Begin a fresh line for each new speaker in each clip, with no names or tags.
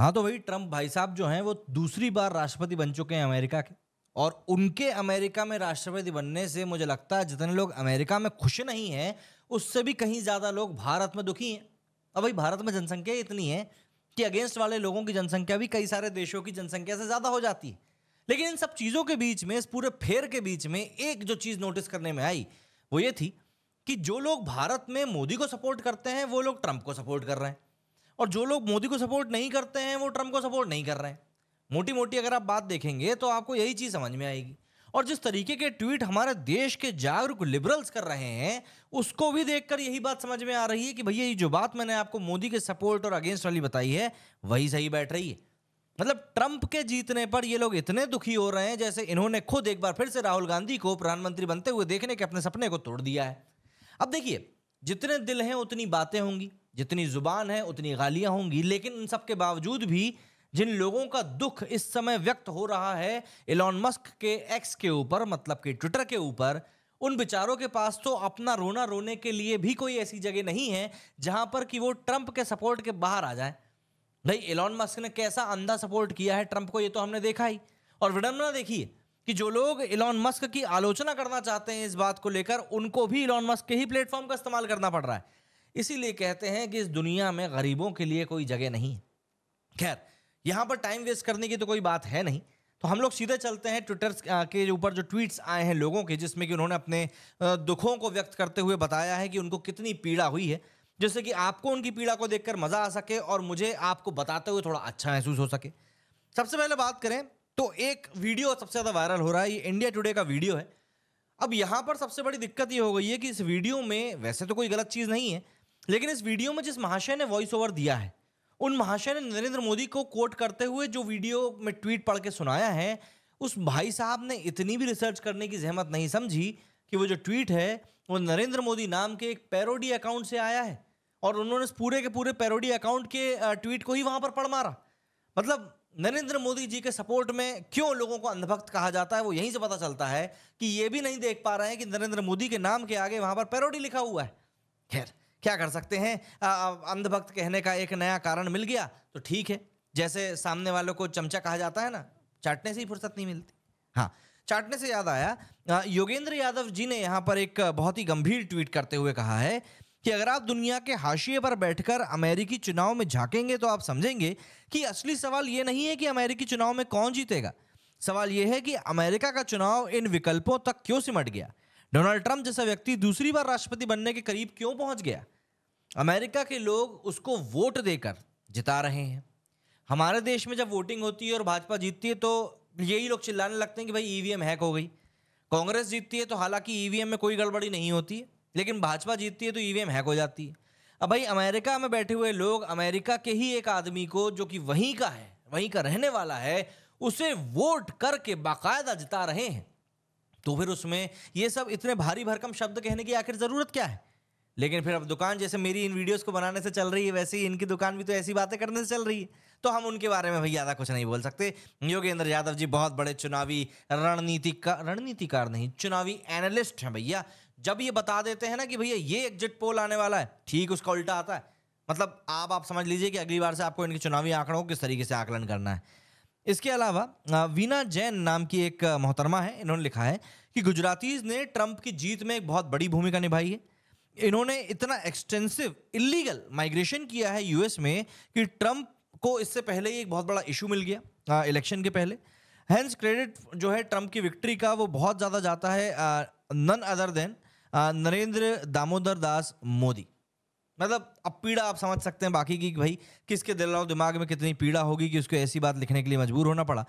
हाँ तो भाई ट्रम्प भाई साहब जो हैं वो दूसरी बार राष्ट्रपति बन चुके हैं अमेरिका के और उनके अमेरिका में राष्ट्रपति बनने से मुझे लगता है जितने लोग अमेरिका में खुश नहीं हैं उससे भी कहीं ज़्यादा लोग भारत में दुखी हैं अब भाई भारत में जनसंख्या इतनी है कि अगेंस्ट वाले लोगों की जनसंख्या भी कई सारे देशों की जनसंख्या से ज़्यादा हो जाती है लेकिन इन सब चीज़ों के बीच में इस पूरे फेर के बीच में एक जो चीज़ नोटिस करने में आई वो ये थी कि जो लोग भारत में मोदी को सपोर्ट करते हैं वो लोग ट्रंप को सपोर्ट कर रहे हैं और जो लोग मोदी को सपोर्ट नहीं करते हैं वो ट्रंप को सपोर्ट नहीं कर रहे हैं मोटी मोटी अगर आप बात देखेंगे तो आपको यही चीज़ समझ में आएगी और जिस तरीके के ट्वीट हमारे देश के जागरूक लिबरल्स कर रहे हैं उसको भी देखकर यही बात समझ में आ रही है कि भैया ये जो बात मैंने आपको मोदी के सपोर्ट और अगेंस्ट वाली बताई है वही सही बैठ रही है मतलब ट्रंप के जीतने पर ये लोग इतने दुखी हो रहे हैं जैसे इन्होंने खुद एक बार फिर से राहुल गांधी को प्रधानमंत्री बनते हुए देखने के अपने सपने को तोड़ दिया है अब देखिए जितने दिल हैं उतनी बातें होंगी जितनी ज़ुबान है उतनी गालियाँ होंगी लेकिन इन सब के बावजूद भी जिन लोगों का दुख इस समय व्यक्त हो रहा है एलॉन मस्क के एक्स के ऊपर मतलब कि ट्विटर के ऊपर उन बिचारों के पास तो अपना रोना रोने के लिए भी कोई ऐसी जगह नहीं है जहां पर कि वो ट्रंप के सपोर्ट के बाहर आ जाए भाई एलॉन मस्क ने कैसा अंधा सपोर्ट किया है ट्रंप को ये तो हमने देखा ही और विडम्बना देखिए कि जो लोग एलॉन मस्क की आलोचना करना चाहते हैं इस बात को लेकर उनको भी एलॉन मस्क के ही प्लेटफॉर्म का इस्तेमाल करना पड़ रहा है इसीलिए कहते हैं कि इस दुनिया में गरीबों के लिए कोई जगह नहीं है खैर यहाँ पर टाइम वेस्ट करने की तो कोई बात है नहीं तो हम लोग सीधे चलते हैं ट्विटर के ऊपर जो ट्वीट्स आए हैं लोगों के जिसमें कि उन्होंने अपने दुखों को व्यक्त करते हुए बताया है कि उनको कितनी पीड़ा हुई है जिससे कि आपको उनकी पीड़ा को देखकर मज़ा आ सके और मुझे आपको बताते हुए थोड़ा अच्छा महसूस हो सके सबसे पहले बात करें तो एक वीडियो सबसे ज़्यादा वायरल हो रहा है ये इंडिया टुडे का वीडियो है अब यहाँ पर सबसे बड़ी दिक्कत ये हो गई है कि इस वीडियो में वैसे तो कोई गलत चीज़ नहीं है लेकिन इस वीडियो में जिस महाशय ने वॉइस ओवर दिया है उन महाशय ने नरेंद्र मोदी को कोट करते हुए जो वीडियो में ट्वीट पढ़ के सुनाया है उस भाई साहब ने इतनी भी रिसर्च करने की जहमत नहीं समझी कि वो जो ट्वीट है वो नरेंद्र मोदी नाम के एक पैरोडी अकाउंट से आया है और उन्होंने पूरे के पूरे पैरोडी अकाउंट के ट्वीट को ही वहाँ पर पढ़ मारा मतलब नरेंद्र मोदी जी के सपोर्ट में क्यों लोगों को अंधभक्त कहा जाता है वो यहीं से पता चलता है कि ये भी नहीं देख पा रहे हैं कि नरेंद्र मोदी के नाम के आगे वहाँ पर पैरोडी लिखा हुआ है खैर क्या कर सकते हैं अंधभक्त कहने का एक नया कारण मिल गया तो ठीक है जैसे सामने वालों को चमचा कहा जाता है ना चाटने से ही फुर्सत नहीं मिलती हाँ चाटने से याद आया योगेंद्र यादव जी ने यहाँ पर एक बहुत ही गंभीर ट्वीट करते हुए कहा है कि अगर आप दुनिया के हाशिए पर बैठकर अमेरिकी चुनाव में झांकेंगे तो आप समझेंगे कि असली सवाल ये नहीं है कि अमेरिकी चुनाव में कौन जीतेगा सवाल यह है कि अमेरिका का चुनाव इन विकल्पों तक क्यों सिमट गया डोनाल्ड ट्रंप जैसा व्यक्ति दूसरी बार राष्ट्रपति बनने के करीब क्यों पहुंच गया अमेरिका के लोग उसको वोट देकर जिता रहे हैं हमारे देश में जब वोटिंग होती है और भाजपा जीतती है तो यही लोग चिल्लाने लगते हैं कि भाई ईवीएम हैक हो गई कांग्रेस जीतती है तो हालांकि ईवीएम में कोई गड़बड़ी नहीं होती है लेकिन भाजपा जीतती है तो ईवीएम हैक हो जाती है अब भाई अमेरिका में बैठे हुए लोग अमेरिका के ही एक आदमी को जो कि वहीं का है वहीं का रहने वाला है उसे वोट करके बाकायदा जिता रहे हैं तो फिर उसमें ये सब इतने भारी भरकम शब्द कहने की आखिर ज़रूरत क्या है लेकिन फिर अब दुकान जैसे मेरी इन वीडियोस को बनाने से चल रही है वैसे ही इनकी दुकान भी तो ऐसी बातें करने से चल रही है तो हम उनके बारे में भाई ज़्यादा कुछ नहीं बोल सकते योगेंद्र यादव जी बहुत बड़े चुनावी रणनीति का रणनीतिकार नहीं चुनावी एनालिस्ट हैं भैया जब ये बता देते हैं ना कि भैया ये एग्जिट पोल आने वाला है ठीक उसका उल्टा आता है मतलब आप आप समझ लीजिए कि अगली बार से आपको इनके चुनावी आंकड़ों को किस तरीके से आकलन करना है इसके अलावा वीना जैन नाम की एक मोहतरमा है इन्होंने लिखा है कि गुजरातीज ने ट्रंप की जीत में एक बहुत बड़ी भूमिका निभाई है इन्होंने इतना एक्सटेंसिव इलीगल माइग्रेशन किया है यूएस में कि ट्रंप को इससे पहले ही एक बहुत बड़ा इशू मिल गया इलेक्शन के पहले हैंस क्रेडिट जो है ट्रंप की विक्ट्री का वो बहुत ज़्यादा जाता है none other than Narendra Damodar Das Modi मतलब अब पीड़ा आप समझ सकते हैं बाकी की कि भाई किसके दिल और दिमाग में कितनी पीड़ा होगी कि उसको ऐसी बात लिखने के लिए मजबूर होना पड़ा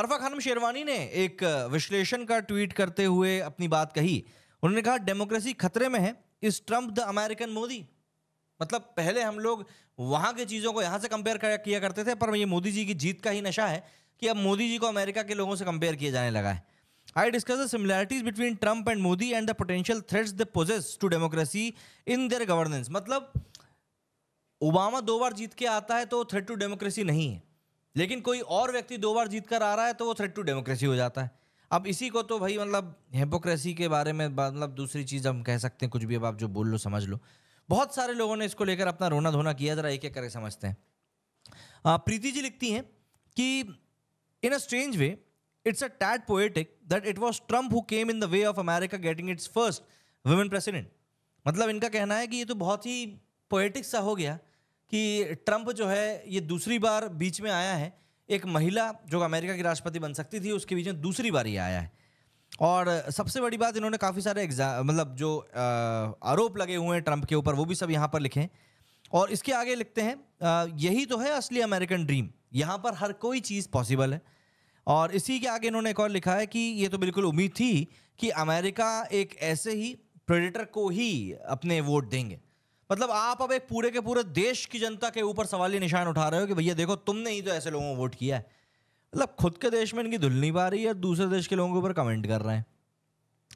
अरफा खानम शेरवानी ने एक विश्लेषण का ट्वीट करते हुए अपनी बात कही उन्होंने कहा डेमोक्रेसी खतरे में है इस ट्रम्प द अमेरिकन मोदी मतलब पहले हम लोग वहाँ की चीज़ों को यहाँ से कंपेयर किया करते थे पर ये मोदी जी की जीत का ही नशा है कि अब मोदी जी को अमेरिका के लोगों से कंपेयर किया जाने लगा है I discuss the similarities between Trump and Modi and the potential threats they poses to democracy in their governance मतलब ओबामा दो बार जीत के आता है तो थ्रेट टू डेमोक्रेसी नहीं है लेकिन कोई और व्यक्ति दो बार जीत कर आ रहा है तो वो थ्रेट टू डेमोक्रेसी हो जाता है अब इसी को तो भाई मतलब हेपोक्रेसी के बारे में मतलब दूसरी चीज़ हम कह सकते हैं कुछ भी अब आप जो बोल लो समझ लो बहुत सारे लोगों ने इसको लेकर अपना रोना धोना किया जरा एक एक करके समझते हैं प्रीति जी लिखती हैं कि in a strange way It's a tad poetic that it was Trump who came in the way of America getting its first women president. मतलब इनका कहना है कि ये तो बहुत ही पोएटिक सा हो गया कि ट्रंप जो है ये दूसरी बार बीच में आया है एक महिला जो अमेरिका की राष्ट्रपति बन सकती थी उसके बीच में दूसरी बार ये आया है और सबसे बड़ी बात इन्होंने काफ़ी सारे एग्जाम मतलब जो आरोप लगे हुए हैं ट्रंप के ऊपर वो भी सब यहाँ पर लिखे और इसके आगे लिखते हैं यही तो है असली अमेरिकन ड्रीम यहाँ पर हर कोई चीज़ पॉसिबल है और इसी के आगे इन्होंने एक और लिखा है कि ये तो बिल्कुल उम्मीद थी कि अमेरिका एक ऐसे ही प्रेडेटर को ही अपने वोट देंगे मतलब आप अब एक पूरे के पूरे देश की जनता के ऊपर सवाली निशान उठा रहे हो कि भैया देखो तुमने ही तो ऐसे लोगों को वोट किया है मतलब खुद के देश में इनकी धुल नहीं पा रही है और दूसरे देश के लोगों के ऊपर कमेंट कर रहे हैं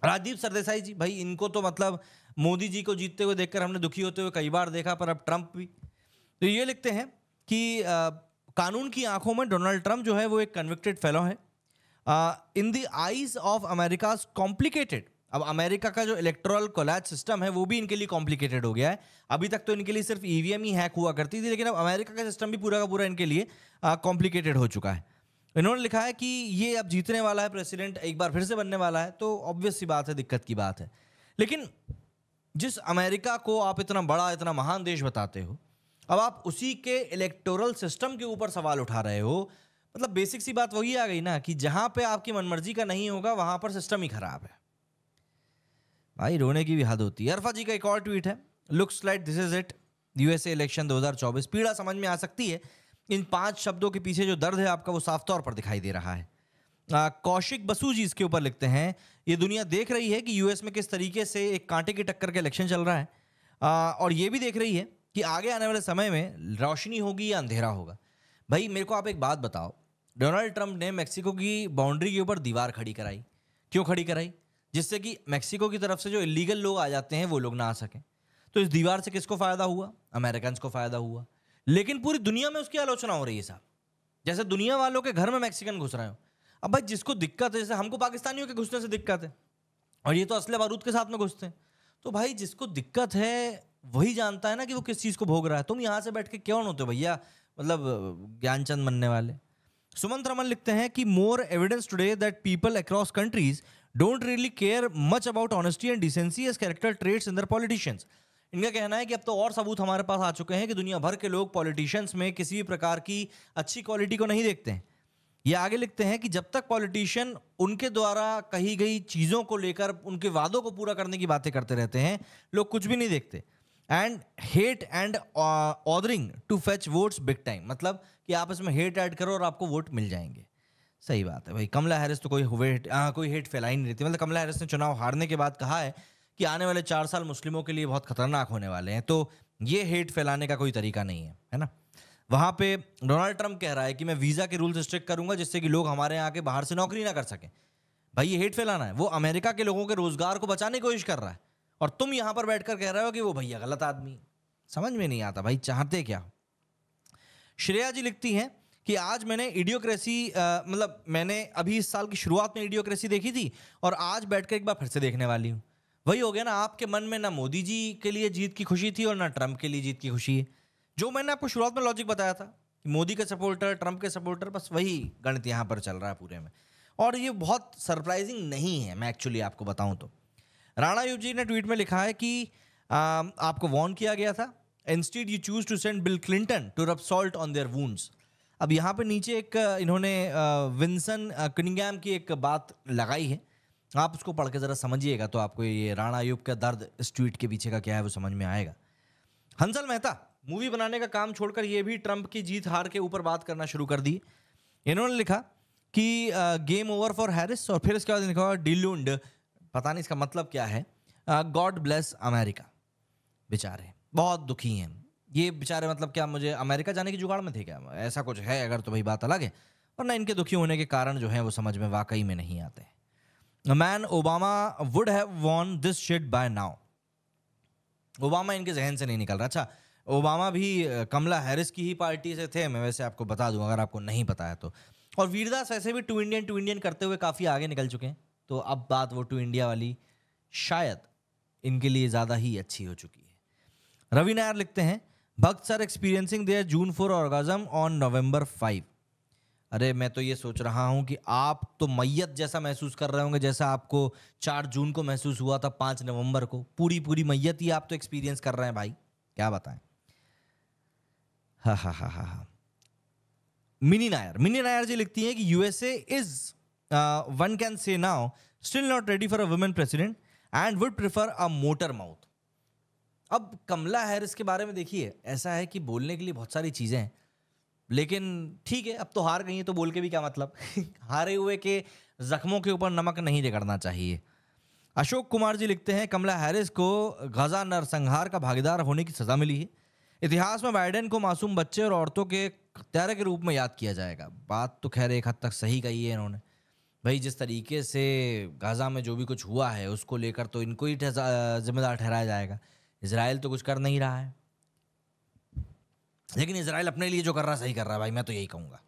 राजदीप सरदेसाई जी भाई इनको तो मतलब मोदी जी को जीतते हुए देखकर हमने दुखी होते हुए कई बार देखा पर अब ट्रंप भी तो ये लिखते हैं कि कानून की आंखों में डोनाल्ड ट्रंप जो है वो एक कन्विक्टेड फेलो है in the eyes of America complicated अब अमेरिका का जो इलेक्ट्रल कोलैज सिस्टम है वो भी इनके लिए कॉम्प्लिकेटेड हो गया है अभी तक तो इनके लिए सिर्फ ई e ही हैक हुआ करती थी लेकिन अब अमेरिका का सिस्टम भी पूरा का पूरा इनके लिए कॉम्प्लिकेटेड हो चुका है इन्होंने लिखा है कि ये अब जीतने वाला है प्रेसिडेंट एक बार फिर से बनने वाला है तो ऑब्वियस सी बात है दिक्कत की बात है लेकिन जिस अमेरिका को आप इतना बड़ा इतना महान देश बताते हो अब आप उसी के इलेक्टोरल सिस्टम के ऊपर सवाल उठा रहे हो मतलब बेसिक सी बात वही आ गई ना कि जहां पे आपकी मनमर्जी का नहीं होगा वहां पर सिस्टम ही खराब है भाई रोने की भी हद होती है अरफा जी का एक और ट्वीट है looks like this is it USA election 2024 पीड़ा समझ में आ सकती है इन पांच शब्दों के पीछे जो दर्द है आपका वो साफ तौर पर दिखाई दे रहा है आ, कौशिक बसु जी इसके ऊपर लिखते हैं ये दुनिया देख रही है कि यूएस में किस तरीके से एक कांटे की टक्कर के इलेक्शन चल रहा है आ, और ये भी देख रही है कि आगे आने वाले समय में रोशनी होगी या अंधेरा होगा भाई मेरे को आप एक बात बताओ डोनाल्ड ट्रंप ने मेक्सिको की बाउंड्री के ऊपर दीवार खड़ी कराई क्यों खड़ी कराई जिससे कि मेक्सिको की तरफ से जो इलीगल लोग आ जाते हैं वो लोग ना आ सकें तो इस दीवार से किसको फ़ायदा हुआ अमेरिकन को फ़ायदा हुआ लेकिन पूरी दुनिया में उसकी आलोचना हो रही है साहब जैसे दुनिया वालों के घर में मैक्सिकन घुस रहे हो अब भाई जिसको दिक्कत है जैसे हमको पाकिस्तानियों के घुसने से दिक्कत है और ये तो असले बारूद के साथ में घुसते हैं तो भाई जिसको दिक्कत है वही जानता है ना कि वो किस चीज़ को भोग रहा है तुम यहाँ से बैठ के क्यों होते हो भैया मतलब ज्ञानचंद मनने वाले सुमंत रमन लिखते हैं कि more evidence today that people across countries don't really care much about honesty and decency as character traits in their politicians इनका कहना है कि अब तो और सबूत हमारे पास आ चुके हैं कि दुनिया भर के लोग पॉलिटिशियंस में किसी भी प्रकार की अच्छी क्वालिटी को नहीं देखते हैं ये आगे लिखते हैं कि जब तक पॉलिटिशियन उनके द्वारा कही गई चीज़ों को लेकर उनके वादों को पूरा करने की बातें करते रहते हैं लोग कुछ भी नहीं देखते and hate and ordering to fetch votes big time मतलब कि आप इसमें हेट ऐड करो और आपको वोट मिल जाएंगे सही बात है भाई कमला हैरिस तो कोई वेट आ, कोई हेट फैला ही नहीं रहती मतलब कमला हैरिस ने चुनाव हारने के बाद कहा है कि आने वाले चार साल मुस्लिमों के लिए बहुत खतरनाक होने वाले हैं तो ये हेट फैलाने का कोई तरीका नहीं है है ना वहाँ पे डोनाल्ड ट्रंप कह रहा है कि मैं वीज़ा के रूल्स स्ट्रिक्ट करूंगा जिससे कि लोग हमारे यहाँ के बाहर से नौकरी ना कर सकें भाई ये हेट फैलाना है वो अमेरिका के लोगों के रोज़गार को बचाने की कोशिश कर रहा है और तुम यहां पर बैठकर कह रहे हो कि वो भैया गलत आदमी समझ में नहीं आता भाई चाहते क्या श्रेया जी लिखती हैं कि आज मैंने इडियोक्रेसी मतलब मैंने अभी इस साल की शुरुआत में इडियोक्रेसी देखी थी और आज बैठकर एक बार फिर से देखने वाली हूँ वही हो गया ना आपके मन में ना मोदी जी के लिए जीत की खुशी थी और ना ट्रंप के लिए जीत की खुशी है जो मैंने आपको शुरुआत में लॉजिक बताया था कि मोदी के सपोर्टर ट्रंप के सपोर्टर बस वही गणित यहाँ पर चल रहा है पूरे में और ये बहुत सरप्राइजिंग नहीं है मैं एक्चुअली आपको बताऊँ तो राणा यूब जी ने ट्वीट में लिखा है कि आ, आपको वॉर्न किया गया था instead you choose to send Bill Clinton to rub salt on their wounds अब यहाँ पे नीचे एक इन्होंने विंसन कनिंगम की एक बात लगाई है आप उसको पढ़ के ज़रा समझिएगा तो आपको ये राणा अयूब का दर्द इस ट्वीट के पीछे का क्या है वो समझ में आएगा हंसल मेहता मूवी बनाने का काम छोड़कर ये भी ट्रंप की जीत हार के ऊपर बात करना शुरू कर दी इन्होंने लिखा कि गेम ओवर फॉर हैरिस और फिर इसके बाद लिखा डिलुंड पता नहीं इसका मतलब क्या है गॉड ब्लेस अमेरिका बेचारे बहुत दुखी हैं ये बेचारे मतलब क्या मुझे अमेरिका जाने की जुगाड़ में थे क्या ऐसा कुछ है अगर तो भाई बात अलग है वरना इनके दुखी होने के कारण जो है वो समझ में वाकई में नहीं आते man Obama would have won this shit by now Obama इनके जहन से नहीं निकल रहा अच्छा ओबामा भी कमला हैरिस की ही पार्टी से थे मैं वैसे आपको बता दूं अगर आपको नहीं पता है तो और वीरदास वैसे भी टू इंडियन टू इंडियन करते हुए काफ़ी आगे निकल चुके हैं तो अब बात वो टू इंडिया वाली शायद इनके लिए ज़्यादा ही अच्छी हो चुकी है रवि नायर लिखते हैं bhakt sir experiencing their June four orgasm on November five अरे मैं तो ये सोच रहा हूँ कि आप तो मैयत जैसा महसूस कर रहे होंगे जैसा आपको चार जून को महसूस हुआ था पाँच नवंबर को पूरी पूरी मैयत ही आप तो एक्सपीरियंस कर रहे हैं भाई क्या बताएं हा हा हा हा हा मिनी नायर मिनी नायर जी लिखती है कि USA is uh, one can say now, still not ready for a women president and would prefer a motor mouth. अब कमला हैरिस के बारे में देखिए ऐसा है कि बोलने के लिए बहुत सारी चीज़ें हैं लेकिन ठीक है अब तो हार गई है तो बोल के भी क्या मतलब हारे हुए के जख्मों के ऊपर नमक नहीं रगड़ना चाहिए अशोक कुमार जी लिखते हैं कमला हैरिस को गजा नरसंहार का भागीदार होने की सज़ा मिली है इतिहास में बाइडेन को मासूम बच्चे और औरतों के हत्यारे के रूप में याद किया जाएगा बात तो खैर एक हद तक सही कही है इन्होंने भाई जिस तरीके से गाज़ा में जो भी कुछ हुआ है उसको लेकर तो इनको ही जिम्मेदार ठहराया जाएगा इसराइल तो कुछ कर नहीं रहा है लेकिन इसराइल अपने लिए जो कर रहा है सही कर रहा है भाई मैं तो यही कहूंगा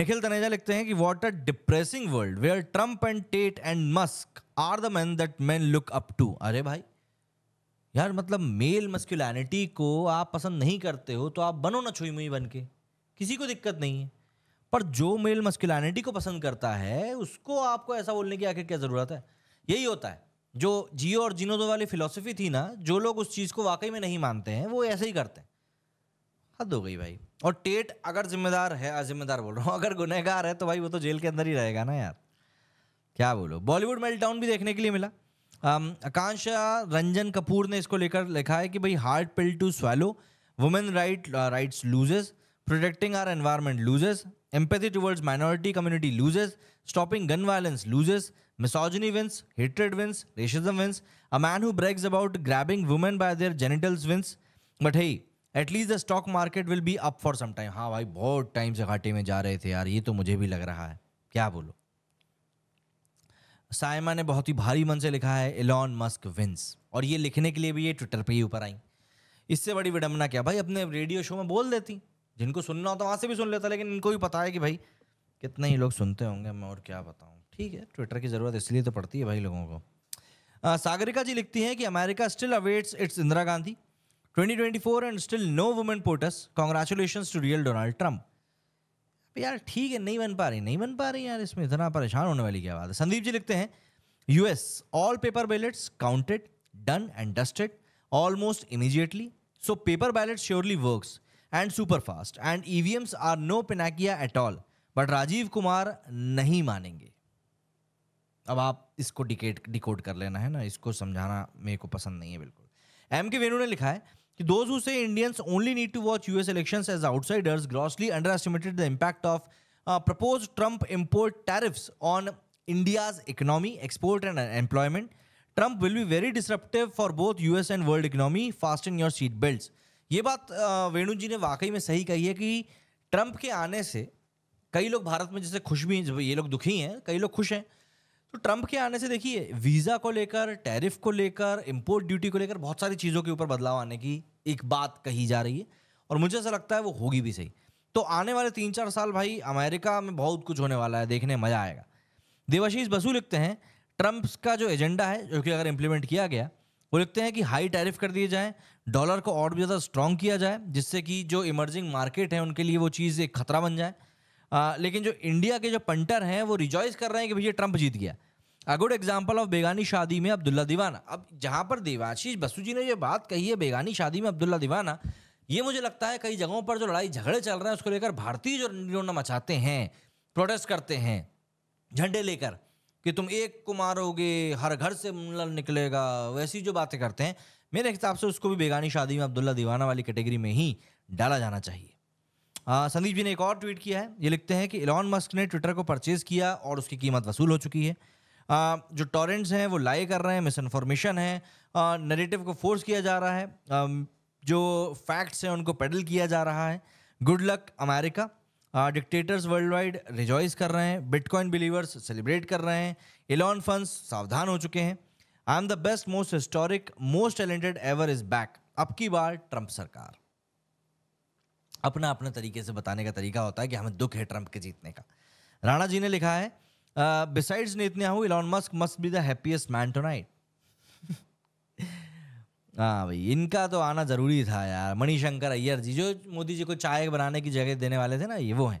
निखिल तनेजा लिखते हैं कि what a depressing world where Trump and Tate and Musk are the man that man look up to अरे भाई यार मतलब मेल मस्क्यूलैनिटी को आप पसंद नहीं करते हो तो आप बनो ना छुई मुई बन के किसी को दिक्कत नहीं है पर जो मेल मस्कुलैनिटी को पसंद करता है उसको आपको ऐसा बोलने की आखिर क्या ज़रूरत है यही होता है जो जियो और जिनोदो वाली फिलोसफी थी ना जो लोग उस चीज़ को वाकई में नहीं मानते हैं वो ऐसे ही करते हैं हद हो गई भाई और टेट अगर जिम्मेदार है जिम्मेदार बोल रहा हूँ अगर गुनहगार है तो भाई वो तो जेल के अंदर ही रहेगा ना यार क्या बोलो बॉलीवुड मेल्टाउन भी देखने के लिए मिला आकांक्षा रंजन कपूर ने इसको लेकर लिखा है कि भाई hard pill to swallow women right rights loses Protecting our environment loses. Empathy towards minority community loses. Stopping gun violence loses. Misogyny wins. Hatred wins. Racism wins. A man who brags about grabbing women by their genitals wins. But hey, at least the stock market will be up for some time हाँ भाई बहुत time से घाटे में जा रहे थे यार ये तो मुझे भी लग रहा है क्या बोलो साइमा ने बहुत ही भारी मन से लिखा है एलॉन मस्क विंस और ये लिखने के लिए भी ये ट्विटर पे ही ऊपर आई इससे बड़ी विडम्बना क्या भाई अपने रेडियो शो में बोल देती जिनको सुनना होता तो वहाँ से भी सुन लेता लेकिन इनको भी पता है कि भाई कितने ही लोग सुनते होंगे मैं और क्या बताऊँ ठीक है ट्विटर की ज़रूरत इसलिए तो पड़ती है भाई लोगों को आ, सागरिका जी लिखती हैं कि America still awaits its Indira Gandhi 2024 and still no women POTUS congratulation to real Donald Trump यार ठीक है नहीं बन पा रही नहीं बन पा रही यार इसमें इतना परेशान होने वाली क्या बात है संदीप जी लिखते हैं US all paper ballots counted done and dusted almost immediately so paper ballot surely works and super fast and EVMs are no panacea at all but Rajiv Kumar नहीं मानेंगे अब आप इसको डिकेट डिकोड कर लेना है ना इसको समझाना मेरे को पसंद नहीं है बिल्कुल एम के वेणु ने लिखा है कि those who say Indians only need to watch US elections as outsiders grossly underestimated the impact of propose Trump import tariffs on India's economy export and employment Trump will be very disruptive for both US and world economy fast in your seat belt ये बात वेणु जी ने वाकई में सही कही है कि Trump के आने से कई लोग भारत में जैसे खुश भी हैं ये लोग दुखी हैं कई लोग खुश हैं तो ट्रंप के आने से देखिए वीज़ा को लेकर टैरिफ को लेकर इम्पोर्ट ड्यूटी को लेकर बहुत सारी चीज़ों के ऊपर बदलाव आने की एक बात कही जा रही है और मुझे ऐसा लगता है वो होगी भी सही तो आने वाले तीन चार साल भाई अमेरिका में बहुत कुछ होने वाला है देखने मज़ा आएगा देवाशीष बसु लिखते हैं ट्रंप का जो एजेंडा है जो कि अगर इम्प्लीमेंट किया गया वो लिखते हैं कि हाई टैरिफ कर दिए जाए डॉलर को और भी ज़्यादा स्ट्रॉन्ग किया जाए जिससे कि जो इमर्जिंग मार्केट है उनके लिए वो चीज़ एक खतरा बन जाए आ, लेकिन जो इंडिया के जो पंटर हैं वो रिजॉइस कर रहे हैं कि भैया ट्रंप जीत गया अ गुड एग्जाम्पल ऑफ बेगानी शादी में अब्दुल्ला दीवाना अब जहाँ पर देवाशीष बसु जी ने ये बात कही है बेगानी शादी में अब्दुल्ला दीवाना ये मुझे लगता है कई जगहों पर जो लड़ाई झगड़े चल रहे हैं उसको लेकर भारतीय जो रोना मचाते हैं प्रोटेस्ट करते हैं झंडे लेकर कि तुम एक को मारोगे हर घर से मुल्ला निकलेगा वैसी जो बातें करते हैं मेरे हिसाब से उसको भी बेगानी शादी में अब्दुल्ला दीवाना वाली कैटेगरी में ही डाला जाना चाहिए संदीप जी ने एक और ट्वीट किया है ये लिखते हैं कि एलॉन मस्क ने ट्विटर को परचेज़ किया और उसकी कीमत वसूल हो चुकी है आ, जो टॉरेंट्स हैं वो लाई कर रहे हैं मिस इन्फॉर्मेशन है नरेटिव को फोर्स किया जा रहा है आ, जो फैक्ट्स हैं उनको पेडल किया जा रहा है good luck America dictators worldwide rejoice कर रहे हैं बिटकॉइन बिलीवर्स सेलिब्रेट कर रहे हैं इलॉन फंस सावधान हो चुके हैं I am the best most historic most talented ever is back अब की बार ट्रंप सरकार अपना अपने तरीके से बताने का तरीका होता है कि हमें दुख है ट्रंप के जीतने का राणा जी ने लिखा है besides uh, Netanyahu Elon Musk must be the happiest man tonight हाँ भाई इनका तो आना जरूरी था यार मणिशंकर अय्यर जी जो मोदी जी को चाय बनाने की जगह देने वाले थे ना ये वो हैं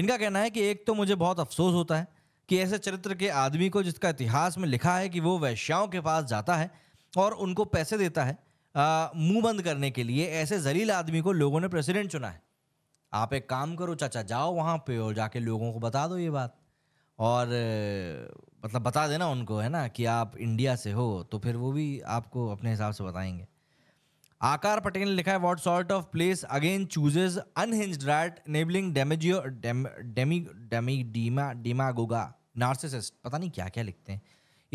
इनका कहना है कि एक तो मुझे बहुत अफसोस होता है कि ऐसे चरित्र के आदमी को जिसका इतिहास में लिखा है कि वो वैश्याओं के पास जाता है और उनको पैसे देता है मुंह बंद करने के लिए ऐसे जलील आदमी को लोगों ने प्रेसिडेंट चुना है आप एक काम करो चाचा जाओ वहाँ पे और जाके लोगों को बता दो ये बात और मतलब बता देना उनको है ना कि आप इंडिया से हो तो फिर वो भी आपको अपने हिसाब से बताएंगे आकार पटेल ने लिखा है what sort of place again chooses unhinged rat nibbling damage demi demi demagogue narcissist पता नहीं क्या क्या लिखते हैं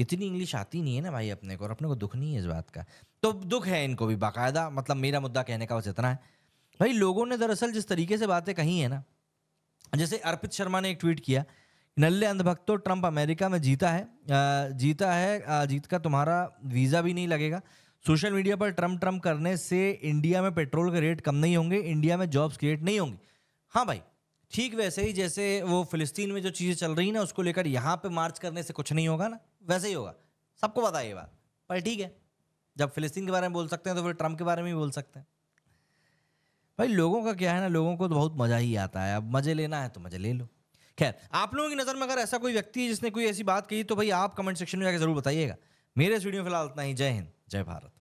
इतनी इंग्लिश आती नहीं है ना भाई अपने को और अपने को दुख नहीं है इस बात का तो दुख है इनको भी बाकायदा मतलब मेरा मुद्दा कहने का बस इतना है भाई लोगों ने दरअसल जिस तरीके से बातें कही है ना जैसे अर्पित शर्मा ने एक ट्वीट किया नल्ले अंधभक्तो ट्रंप अमेरिका में जीता है जीता है जीत का तुम्हारा वीज़ा भी नहीं लगेगा सोशल मीडिया पर ट्रम्प ट्रम्प करने से इंडिया में पेट्रोल के रेट कम नहीं होंगे इंडिया में जॉब्स क्रिएट नहीं होंगी हाँ भाई ठीक वैसे ही जैसे वो फिलिस्तीन में जो चीज़ें चल रही ना उसको लेकर यहाँ पे मार्च करने से कुछ नहीं होगा ना वैसे ही होगा सबको पता ये बात पर ठीक है जब फिलिस्तीन के बारे में बोल सकते हैं तो फिर ट्रम्प के बारे में भी बोल सकते हैं भाई लोगों का क्या है ना लोगों को तो बहुत मज़ा ही आता है अब मज़े लेना है तो मज़े ले लो खैर आप लोगों की नज़र में अगर ऐसा कोई व्यक्ति है जिसने कोई ऐसी बात कही तो भाई आप कमेंट सेक्शन में जाकर जरूर बताइएगा मेरे इस वीडियो में फिलहाल इतना ही जय हिंद जय भारत